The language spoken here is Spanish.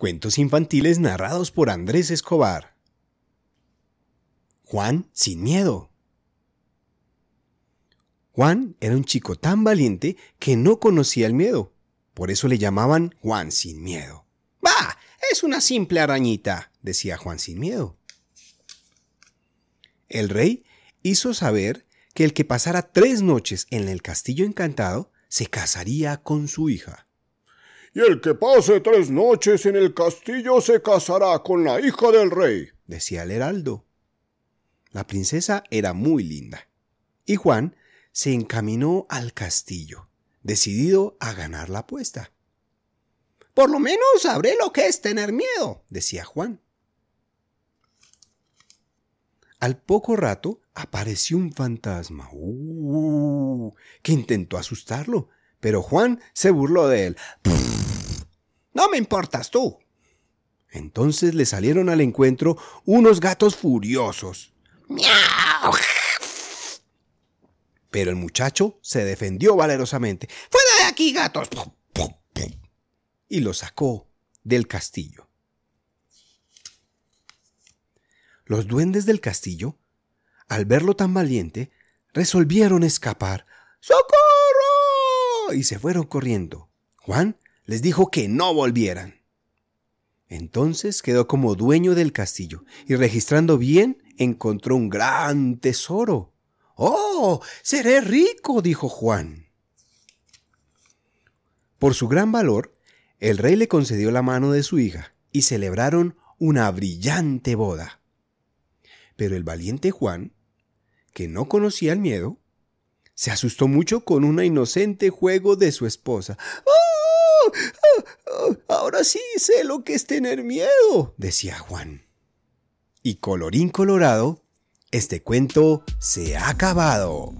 Cuentos infantiles narrados por Andrés Escobar. Juan sin miedo. Juan era un chico tan valiente que no conocía el miedo. Por eso le llamaban Juan sin miedo. ¡Bah! Es una simple arañita, decía Juan sin miedo. El rey hizo saber que el que pasara tres noches en el castillo encantado se casaría con su hija y el que pase tres noches en el castillo se casará con la hija del rey, decía el heraldo. La princesa era muy linda, y Juan se encaminó al castillo, decidido a ganar la apuesta. Por lo menos sabré lo que es tener miedo, decía Juan. Al poco rato apareció un fantasma uh, que intentó asustarlo, pero Juan se burló de él. No me importas tú. Entonces le salieron al encuentro unos gatos furiosos. ¡Miau! Pero el muchacho se defendió valerosamente. ¡Fuera de aquí, gatos! Y lo sacó del castillo. Los duendes del castillo, al verlo tan valiente, resolvieron escapar. ¡Socorro! Y se fueron corriendo. Juan les dijo que no volvieran. Entonces quedó como dueño del castillo y registrando bien encontró un gran tesoro. ¡Oh! Seré rico, dijo Juan. Por su gran valor, el rey le concedió la mano de su hija y celebraron una brillante boda. Pero el valiente Juan, que no conocía el miedo, se asustó mucho con un inocente juego de su esposa. ¡Oh! Ahora sí sé lo que es tener miedo, decía Juan. Y colorín colorado, este cuento se ha acabado.